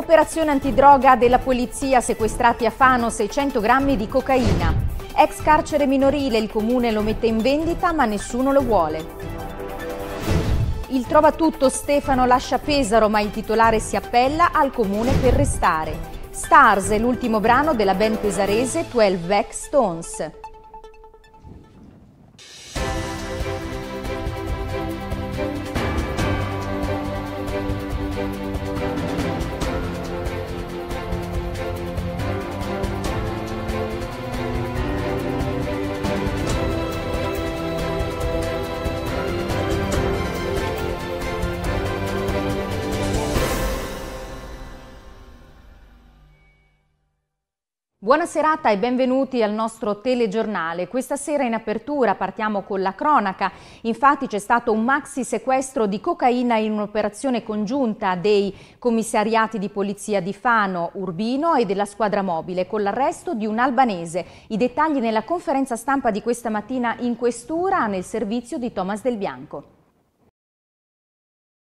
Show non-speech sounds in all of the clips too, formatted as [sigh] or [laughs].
Operazione antidroga della polizia, sequestrati a Fano 600 grammi di cocaina. Ex carcere minorile, il comune lo mette in vendita ma nessuno lo vuole. Il trova tutto Stefano lascia Pesaro ma il titolare si appella al comune per restare. Stars è l'ultimo brano della band pesarese 12 Back Stones. Buona serata e benvenuti al nostro telegiornale. Questa sera in apertura partiamo con la cronaca. Infatti c'è stato un maxi sequestro di cocaina in un'operazione congiunta dei commissariati di polizia di Fano, Urbino e della squadra mobile con l'arresto di un albanese. I dettagli nella conferenza stampa di questa mattina in questura nel servizio di Thomas Del Bianco.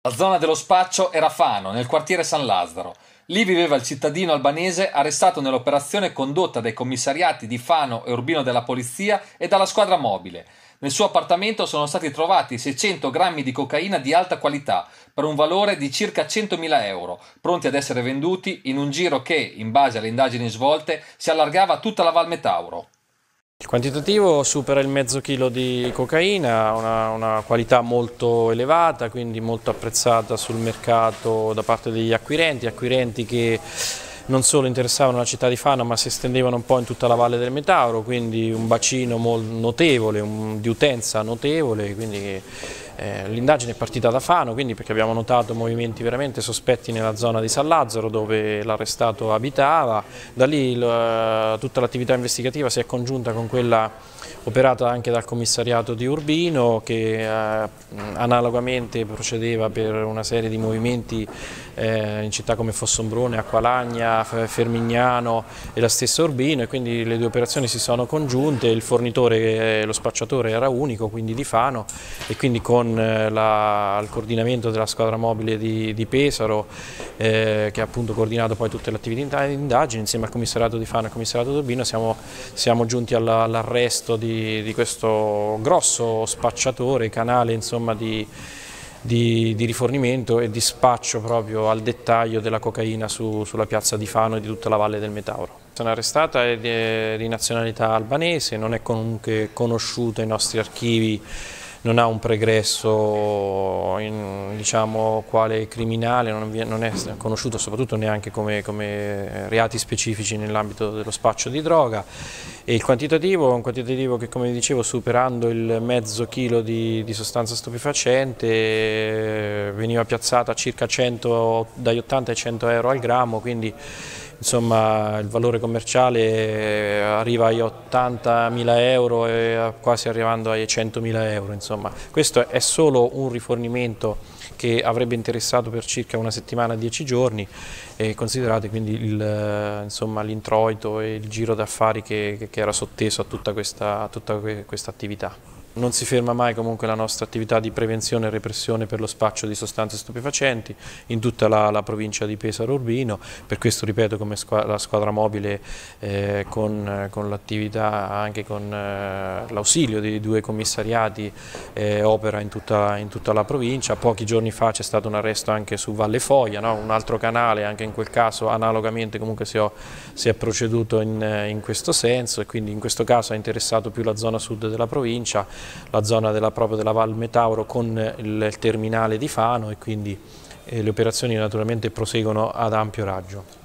La zona dello spaccio era Fano, nel quartiere San Lazzaro. Lì viveva il cittadino albanese arrestato nell'operazione condotta dai commissariati di Fano e Urbino della Polizia e dalla squadra mobile. Nel suo appartamento sono stati trovati 600 grammi di cocaina di alta qualità per un valore di circa 100.000 euro, pronti ad essere venduti in un giro che, in base alle indagini svolte, si allargava a tutta la Val Metauro. Il quantitativo supera il mezzo chilo di cocaina, una, una, qualità molto elevata, quindi molto apprezzata sul mercato da parte degli acquirenti, acquirenti che non solo interessavano la città di Fano ma si estendevano un po' in tutta la Valle del Metauro, quindi un bacino notevole, un, di utenza notevole, quindi eh, l'indagine è partita da Fano quindi perché abbiamo notato movimenti veramente sospetti nella zona di San Lazzaro dove l'arrestato abitava, da lì la, eh, tutta l'attività investigativa si è congiunta con quella operata anche dal commissariato di Urbino che eh, analogamente procedeva per una serie di movimenti eh, in città come Fossombrone, Acqualagna, Fermignano e la stessa Urbino e quindi le due operazioni si sono congiunte, il fornitore, lo spacciatore era unico, quindi di Fano e quindi con eh, la, il coordinamento della squadra mobile di, di Pesaro eh, che ha appunto coordinato poi tutte le attività di indagine insieme al commissariato di Fano e al commissariato d'Urbino siamo, siamo, giunti all'arresto all di, di questo grosso spacciatore, canale insomma di di, di, rifornimento e di spaccio proprio al dettaglio della cocaina su, sulla piazza di Fano e di tutta la Valle del Metauro. Sono arrestata è di, di nazionalità albanese, non è comunque conosciuta ai nostri archivi non ha un pregresso in, diciamo, quale criminale, non, è conosciuto soprattutto neanche come, come eh, reati specifici nell'ambito dello spaccio di droga e il quantitativo è un quantitativo che come dicevo superando il mezzo chilo di, di sostanza stupefacente eh, veniva piazzata a circa 100, dagli 80 ai 100 euro al grammo, quindi insomma il valore commerciale eh, arriva agli 80.000 euro e quasi arrivando ai 100.000 euro. Insomma insomma questo è solo un rifornimento che avrebbe interessato per circa una settimana, dieci giorni e considerate quindi l'introito e il giro d'affari che, che, era sotteso a tutta questa, a tutta questa attività. Non si ferma mai comunque la nostra attività di prevenzione e repressione per lo spaccio di sostanze stupefacenti in tutta la, la provincia di Pesaro Urbino, per questo ripeto come squa la squadra mobile eh, con, con l'attività anche con eh, l'ausilio dei due commissariati eh, opera in tutta, in tutta, la provincia, pochi giorni fa c'è stato un arresto anche su Valle Foglia, no? un altro canale anche in quel caso analogamente comunque si, ho, si è proceduto in, in questo senso e quindi in questo caso ha interessato più la zona sud della provincia la zona della, proprio della Val Metauro con il terminale di Fano e quindi eh, le operazioni naturalmente proseguono ad ampio raggio.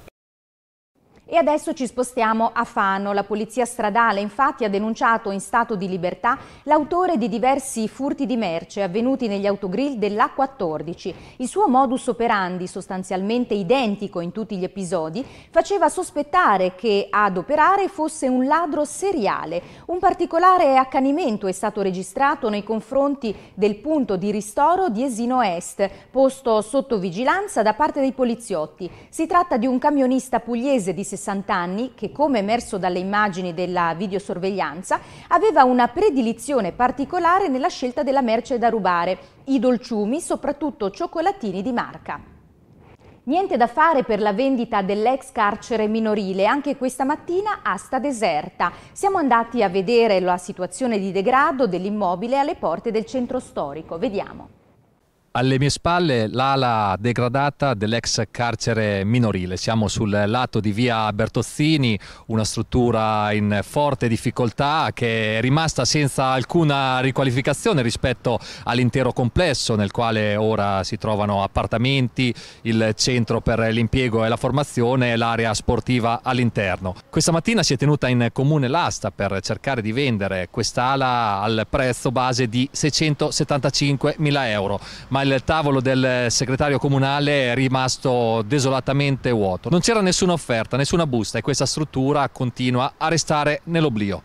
E adesso ci spostiamo a Fano. La polizia stradale infatti ha denunciato in stato di libertà l'autore di diversi furti di merce avvenuti negli autogrill dell'A14. Il suo modus operandi, sostanzialmente identico in tutti gli episodi, faceva sospettare che ad operare fosse un ladro seriale. Un particolare accanimento è stato registrato nei confronti del punto di ristoro di Esino Est, posto sotto vigilanza da parte dei poliziotti. Si tratta di un camionista pugliese di 60 60 anni che, come emerso dalle immagini della videosorveglianza, aveva una predilizione particolare nella scelta della merce da rubare, i dolciumi, soprattutto cioccolatini di marca. Niente da fare per la vendita dell'ex carcere minorile, anche questa mattina asta deserta. Siamo andati a vedere la situazione di degrado dell'immobile alle porte del centro storico. Vediamo. Alle mie spalle l'ala degradata dell'ex carcere minorile. Siamo sul lato di via Bertozzini, una struttura in forte difficoltà che è rimasta senza alcuna riqualificazione rispetto all'intero complesso nel quale ora si trovano appartamenti, il centro per l'impiego e la formazione e l'area sportiva all'interno. Questa mattina si è tenuta in comune l'asta per cercare di vendere quest'ala al prezzo base di 675 mila euro, ma il tavolo del segretario comunale è rimasto desolatamente vuoto. Non c'era nessuna offerta, nessuna busta e questa struttura continua a restare nell'oblio.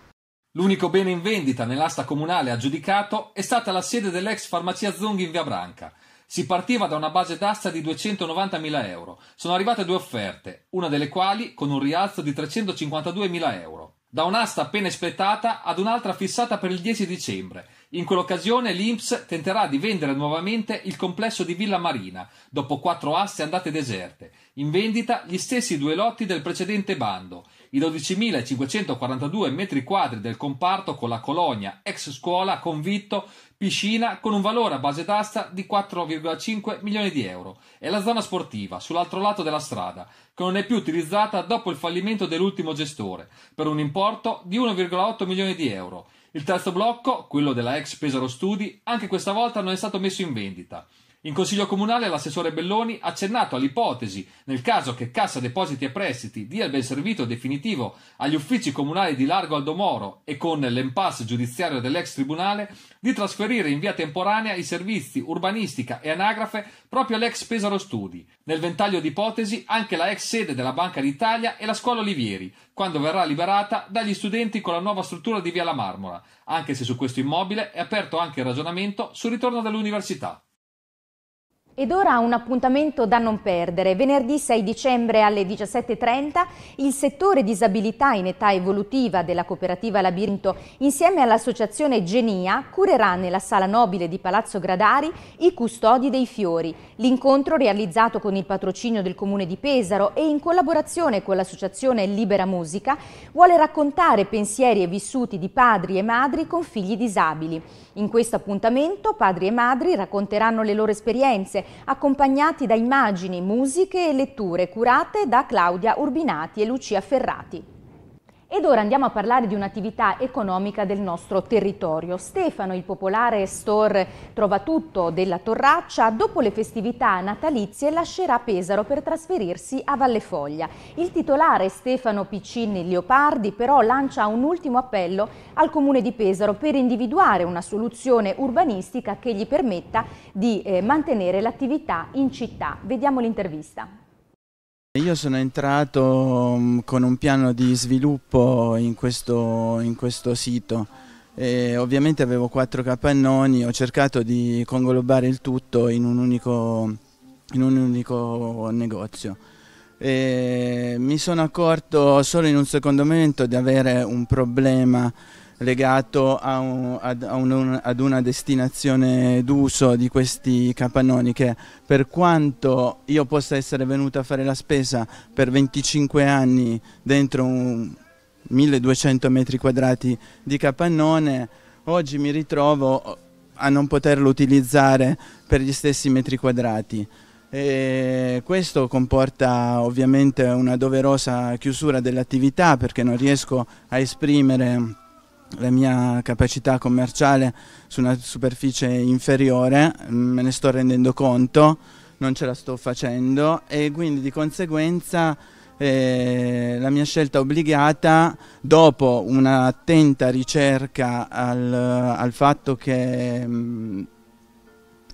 L'unico bene in vendita nell'asta comunale aggiudicato è stata la sede dell'ex farmacia Zonghi in Via Branca. Si partiva da una base d'asta di 290.000 euro. Sono arrivate due offerte, una delle quali con un rialzo di 352.000 euro. Da un'asta appena espletata ad un'altra fissata per il 10 dicembre, in quell'occasione l'Inps tenterà di vendere nuovamente il complesso di Villa Marina, dopo quattro aste andate deserte. In vendita gli stessi due lotti del precedente bando, i 12.542 metri quadri del comparto con la colonia, ex scuola, convitto, piscina, con un valore a base d'asta di 4,5 milioni di euro, e la zona sportiva, sull'altro lato della strada, che non è più utilizzata dopo il fallimento dell'ultimo gestore, per un importo di 1,8 milioni di euro il terzo blocco, quello della ex Pesaro Studi, anche questa volta non è stato messo in vendita. In consiglio comunale l'assessore Belloni ha accennato all'ipotesi, nel caso che Cassa Depositi e Prestiti dia il benservito definitivo agli uffici comunali di Largo Aldomoro e con l'impasse giudiziario dell'ex tribunale, di trasferire in via temporanea i servizi urbanistica e anagrafe proprio all'ex Pesaro Studi. Nel ventaglio di ipotesi anche la ex sede della Banca d'Italia e la scuola Olivieri, quando verrà liberata dagli studenti con la nuova struttura di via La Marmora, anche se su questo immobile è aperto anche il ragionamento sul ritorno dall'università. Ed ora un appuntamento da non perdere. Venerdì 6 dicembre alle 17.30 il settore disabilità in età evolutiva della cooperativa Labirinto insieme all'associazione Genia curerà nella sala nobile di Palazzo Gradari i custodi dei fiori. L'incontro realizzato con il patrocinio del comune di Pesaro e in collaborazione con l'associazione Libera Musica vuole raccontare pensieri e vissuti di padri e madri con figli disabili. In questo appuntamento padri e madri racconteranno le loro esperienze, accompagnati da immagini, musiche e letture curate da Claudia Urbinati e Lucia Ferrati. Ed ora andiamo a parlare di un'attività economica del nostro territorio. Stefano, il popolare store Trovatutto della Torraccia, dopo le festività natalizie lascerà Pesaro per trasferirsi a Vallefoglia. Il titolare Stefano Piccini Leopardi però lancia un ultimo appello al comune di Pesaro per individuare una soluzione urbanistica che gli permetta di eh, mantenere l'attività in città. Vediamo l'intervista. Io sono entrato mm, con un piano di sviluppo in questo, in questo sito. E ovviamente avevo quattro capannoni, ho cercato di conglobare il tutto in un unico, in un unico negozio. E mi sono accorto solo in un secondo momento di avere un problema legato a un, ad, a un, ad, una destinazione d'uso di questi capannoni che per quanto io possa essere venuto a fare la spesa per 25 anni dentro 1200 metri quadrati di capannone, oggi mi ritrovo a non poterlo utilizzare per gli stessi metri quadrati. E questo comporta ovviamente una doverosa chiusura dell'attività perché non riesco a esprimere la mia capacità commerciale su una superficie inferiore, mm, me ne sto rendendo conto, non ce la sto facendo e quindi di conseguenza eh, la mia scelta obbligata, dopo un'attenta ricerca al, al fatto che... Mh, mm,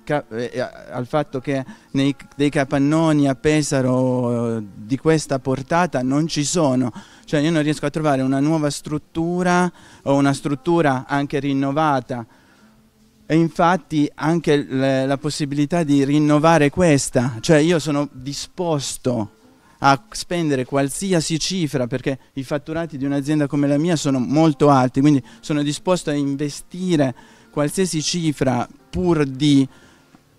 eh, eh, al fatto che nei, dei capannoni a Pesaro eh, di questa portata non ci sono, cioè io non riesco a trovare una nuova struttura o una struttura anche rinnovata e infatti anche le, la possibilità di rinnovare questa, cioè io sono disposto a spendere qualsiasi cifra perché i fatturati di un'azienda come la mia sono molto alti, quindi sono disposto a investire qualsiasi cifra pur di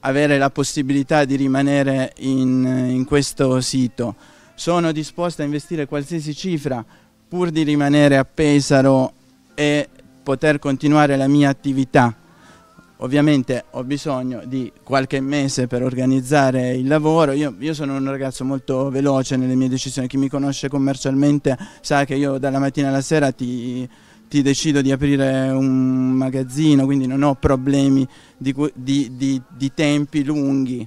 avere la possibilità di rimanere in, in questo sito. Sono disposta a investire qualsiasi cifra pur di rimanere a Pesaro e poter continuare la mia attività. Ovviamente ho bisogno di qualche mese per organizzare il lavoro, io, io, sono un ragazzo molto veloce nelle mie decisioni, chi mi conosce commercialmente sa che io dalla mattina alla sera ti, tutti, decido di aprire un magazzino, quindi non ho problemi di, di, di, di tempi lunghi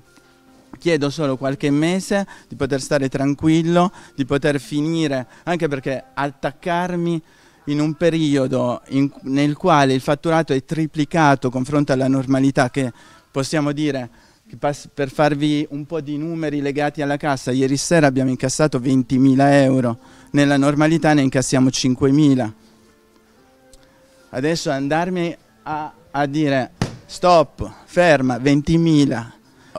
chiedo solo qualche mese di poter stare tranquillo, di poter finire, anche perché attaccarmi in un periodo in, nel quale il fatturato è triplicato confronto alla normalità che possiamo dire per farvi un po' di numeri legati alla cassa, ieri sera abbiamo incassato 20.000 euro, nella normalità ne incassiamo 5.000 adesso andarmi a, a dire stop, ferma, 20.000,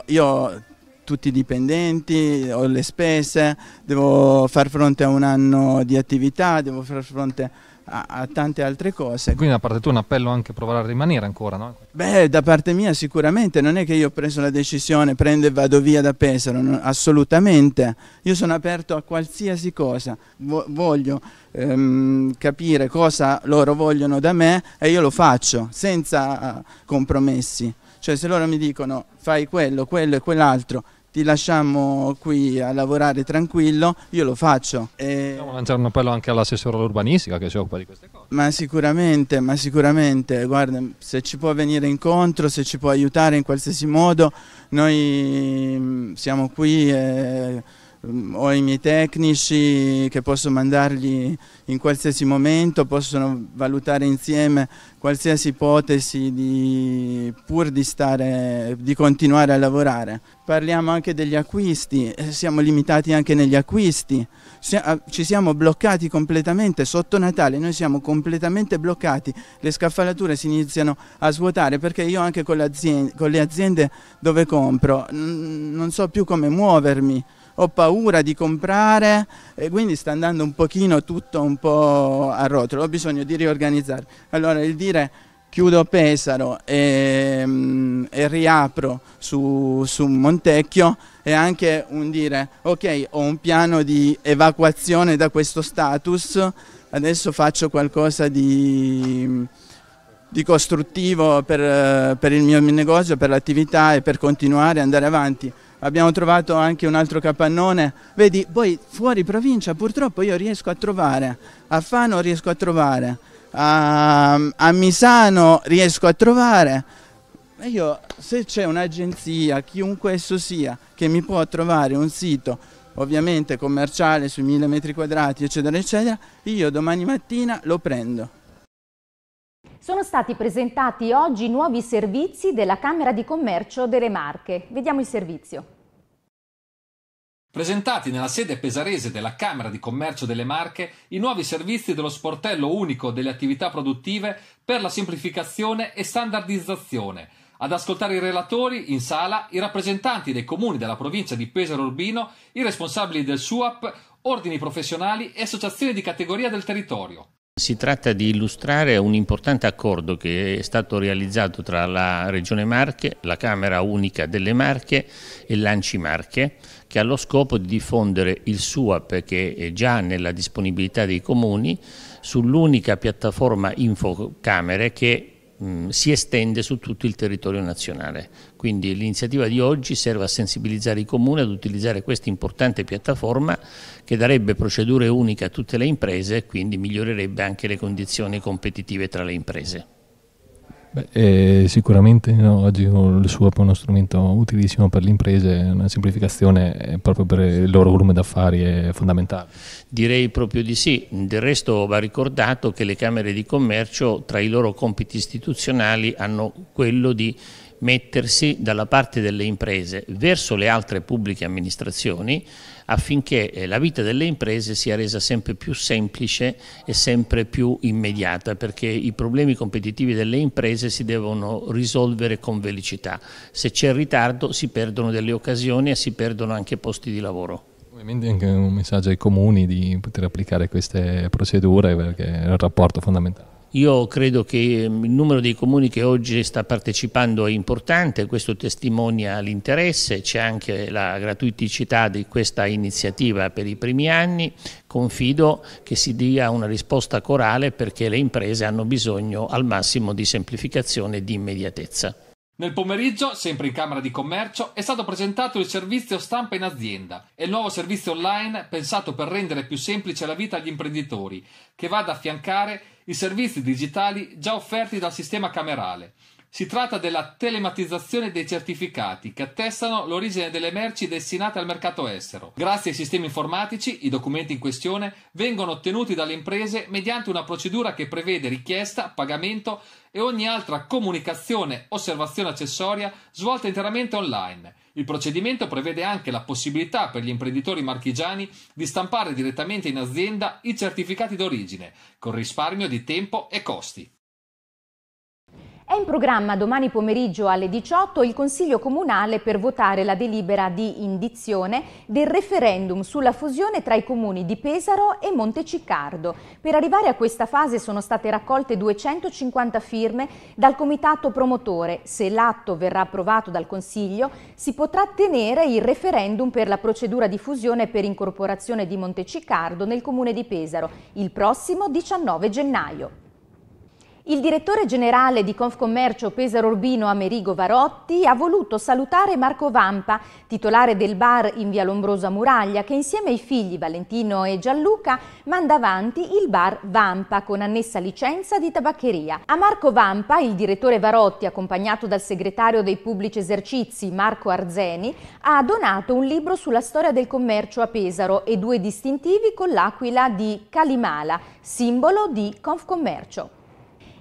io ho tutti i dipendenti, ho le spese, devo far fronte a un anno di attività, devo far fronte a, a, tante altre cose. Quindi da parte tua un appello anche a provare a rimanere ancora, no? Beh, da parte mia sicuramente, non è che io ho preso la decisione, prendo e vado via da Pesaro, no, assolutamente. Io sono aperto a qualsiasi cosa, voglio ehm, capire cosa loro vogliono da me e io lo faccio, senza ah, compromessi. Cioè se loro mi dicono fai quello, quello e quell'altro, ti lasciamo qui a lavorare tranquillo, io lo faccio. E... Possiamo lanciare un appello anche all'assessore all'urbanistica che si occupa di queste cose. Ma sicuramente, ma sicuramente, guarda, se ci può venire incontro, se ci può aiutare in qualsiasi modo, noi mm, siamo qui. E Ehm, ho i miei tecnici che posso mandargli in qualsiasi momento, possono valutare insieme qualsiasi ipotesi di, pur di, stare, di continuare a lavorare. Parliamo anche degli acquisti, eh, siamo limitati anche negli acquisti, ah, ci siamo bloccati completamente sotto Natale, noi siamo completamente bloccati, le scaffalature si iniziano a svuotare perché io anche con, con le aziende dove compro non so più come muovermi ho paura di comprare, e quindi sta andando un pochino tutto un po' a rotolo, ho bisogno di riorganizzare. Allora il dire chiudo Pesaro e, mm, e riapro su, su, Montecchio è anche un dire ok ho un piano di evacuazione da questo status, adesso faccio qualcosa di, di costruttivo per, per il mio negozio, per l'attività e per continuare ad andare avanti abbiamo trovato anche un altro capannone. Vedi, poi fuori provincia purtroppo io riesco a trovare, a Fano riesco a trovare, a, a Misano riesco a trovare. E io, se c'è un'agenzia, chiunque esso sia, che mi può trovare un sito ovviamente commerciale sui 1000 metri quadrati, eccetera, eccetera, io domani mattina lo prendo. Sono stati presentati oggi nuovi servizi della Camera di Commercio delle Marche. Vediamo il servizio. Presentati nella sede pesarese della Camera di Commercio delle Marche i nuovi servizi dello sportello unico delle attività produttive per la semplificazione e standardizzazione. Ad ascoltare i relatori in sala i rappresentanti dei comuni della provincia di Pesaro Urbino, i responsabili del SUAP, ordini professionali e associazioni di categoria del territorio. Si tratta di illustrare un importante accordo che è stato realizzato tra la Regione Marche, la Camera Unica delle Marche e l'Anci Marche, che ha lo scopo di diffondere il SUAP, che è già nella disponibilità dei comuni, sull'unica piattaforma infocamere che mh, mm, si estende su tutto il territorio nazionale. Quindi l'iniziativa di oggi serve a sensibilizzare i comuni ad utilizzare questa importante piattaforma che darebbe procedure uniche a tutte le imprese e quindi migliorerebbe anche le condizioni competitive tra le imprese. Beh, eh, sicuramente no, oggi il SUAP è uno strumento utilissimo per le imprese, una semplificazione eh, proprio per il loro volume d'affari è fondamentale. Direi proprio di sì, del resto va ricordato che le Camere di Commercio tra i loro compiti istituzionali hanno quello di mettersi dalla parte delle imprese verso le altre pubbliche amministrazioni affinché eh, la vita delle imprese sia resa sempre più semplice e sempre più immediata, perché i problemi competitivi delle imprese si devono risolvere con velocità. Se c'è ritardo si perdono delle occasioni e si perdono anche posti di lavoro. Ovviamente anche un messaggio ai comuni di poter applicare queste procedure perché è un rapporto fondamentale. Io credo che ehm, il numero dei comuni che oggi sta partecipando è importante, questo testimonia l'interesse, c'è anche la gratuiticità di questa iniziativa per i primi anni, confido che si dia una risposta corale perché le imprese hanno bisogno al massimo di semplificazione e di immediatezza. Nel pomeriggio, sempre in Camera di Commercio, è stato presentato il servizio stampa in azienda e il nuovo servizio online pensato per rendere più semplice la vita agli imprenditori, che va ad affiancare i servizi digitali già offerti dal sistema camerale. Si tratta della telematizzazione dei certificati che attestano l'origine delle merci destinate al mercato estero. Grazie ai sistemi informatici, i documenti in questione vengono ottenuti dalle imprese mediante una procedura che prevede richiesta, pagamento e ogni altra comunicazione, osservazione accessoria svolta interamente online. Il procedimento prevede anche la possibilità per gli imprenditori marchigiani di stampare direttamente in azienda i certificati d'origine, con risparmio di tempo e costi. È in programma domani pomeriggio alle 18 il Consiglio Comunale per votare la delibera di indizione del referendum sulla fusione tra i comuni di Pesaro e Monteciccardo. Per arrivare a questa fase sono state raccolte 250 firme dal comitato promotore. Se l'atto verrà approvato dal Consiglio si potrà tenere il referendum per la procedura di fusione per incorporazione di Monteciccardo nel comune di Pesaro il prossimo 19 gennaio. Il direttore generale di Confcommercio Pesaro Urbino Amerigo Varotti ha voluto salutare Marco Vampa, titolare del bar in via Lombrosa Muraglia, che insieme ai figli Valentino e Gianluca manda avanti il bar Vampa con annessa licenza di tabaccheria. A Marco Vampa, il direttore Varotti, accompagnato dal segretario dei pubblici esercizi Marco Arzeni, ha donato un libro sulla storia del commercio a Pesaro e due distintivi con l'aquila di Calimala, simbolo di Confcommercio.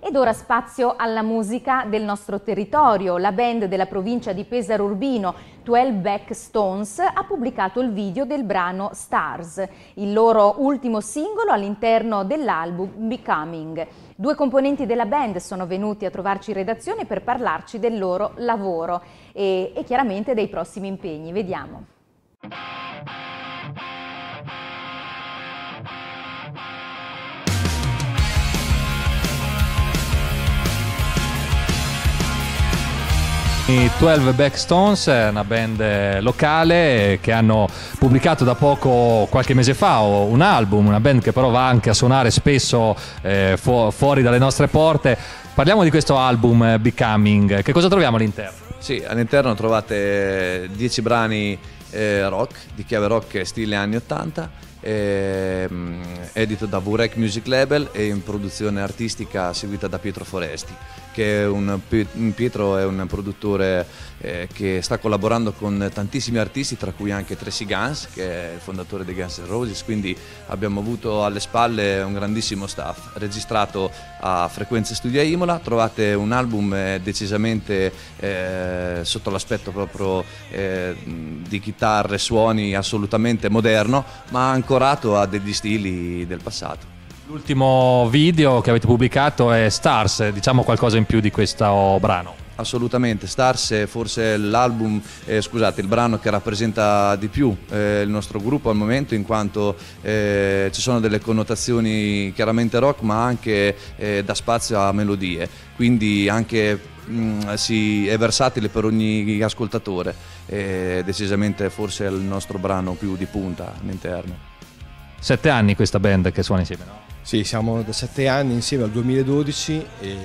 Ed ora spazio alla musica del nostro territorio. La band della provincia di Pesaro Urbino, 12 Back Stones, ha pubblicato il video del brano Stars, il loro ultimo singolo all'interno dell'album Becoming. Due componenti della band sono venuti a trovarci in redazione per parlarci del loro lavoro e, e chiaramente dei prossimi impegni. Vediamo. I 12 Backstones una band locale che hanno pubblicato da poco, qualche mese fa, un album, una band che però va anche a suonare spesso eh, fu- fuori dalle nostre porte. Parliamo di questo album eh, Becoming, che cosa troviamo all'interno? Sì, all'interno trovate 10 eh, brani eh, rock, di chiave rock stile anni 80, ehm, edito da Vurek Music Label e in produzione artistica seguita da Pietro Foresti perché un Pietro è un produttore eh, che sta collaborando con tantissimi artisti, tra cui anche Tracy Guns, che è il fondatore dei Guns N' Roses, quindi abbiamo avuto alle spalle un grandissimo staff, registrato a Frequenze Studia Imola, trovate un album eh, decisamente eh, sotto l'aspetto proprio eh, di chitarre, suoni assolutamente moderno, ma ancorato a degli stili del passato. L'ultimo video che avete pubblicato è Stars, diciamo qualcosa in più di questo brano. Assolutamente, Stars è forse l'album, eh, scusate, il brano che rappresenta di più eh, il nostro gruppo al momento in quanto eh, ci sono delle connotazioni chiaramente rock ma anche eh, da spazio a melodie, quindi anche mh, mm, si è versatile per ogni ascoltatore, eh, decisamente forse è il nostro brano più di punta all'interno. Sette anni questa band che suona insieme, no? Sì, siamo da sette anni insieme al 2012 e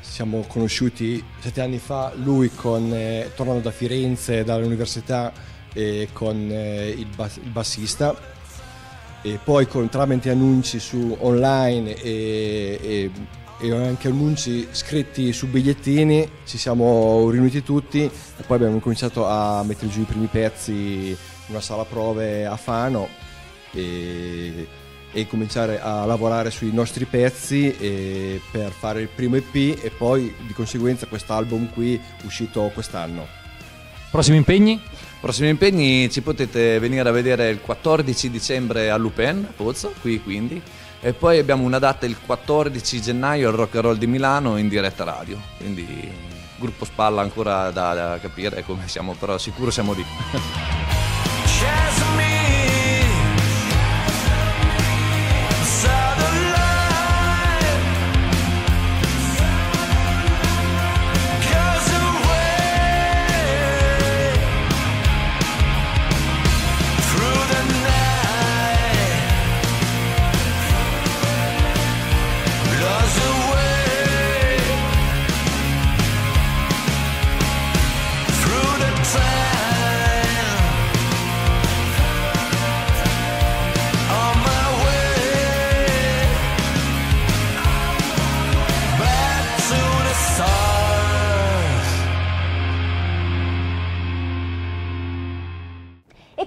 siamo conosciuti sette anni fa, lui con, eh, tornando da Firenze, dall'università, eh, con eh, il, bas- il, bassista e poi con, tramite annunci su online e, e, e, anche annunci scritti su bigliettini ci siamo riuniti tutti e poi abbiamo cominciato a mettere giù i primi pezzi in una sala prove a Fano e e cominciare a lavorare sui nostri pezzi per fare il primo EP e poi di conseguenza quest'album qui uscito quest'anno. Prossimi impegni? Prossimi impegni ci potete venire a vedere il 14 dicembre a Lupin, Pozzo, qui quindi. E poi abbiamo una data il 14 gennaio al Rock and Roll di Milano in diretta radio. Quindi gruppo spalla ancora da, da capire come siamo, però sicuro siamo lì. [laughs]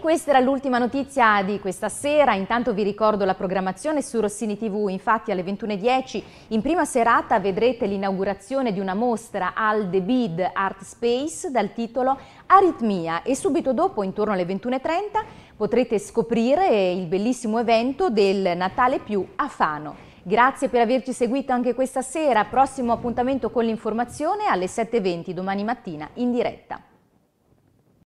Questa era l'ultima notizia di questa sera, intanto vi ricordo la programmazione su Rossini TV, infatti alle 21.10 in prima serata vedrete l'inaugurazione di una mostra al The Bid Art Space dal titolo Aritmia e subito dopo, intorno alle 21.30, potrete scoprire il bellissimo evento del Natale più a Fano. Grazie per averci seguito anche questa sera, prossimo appuntamento con l'informazione alle 7.20 domani mattina in diretta.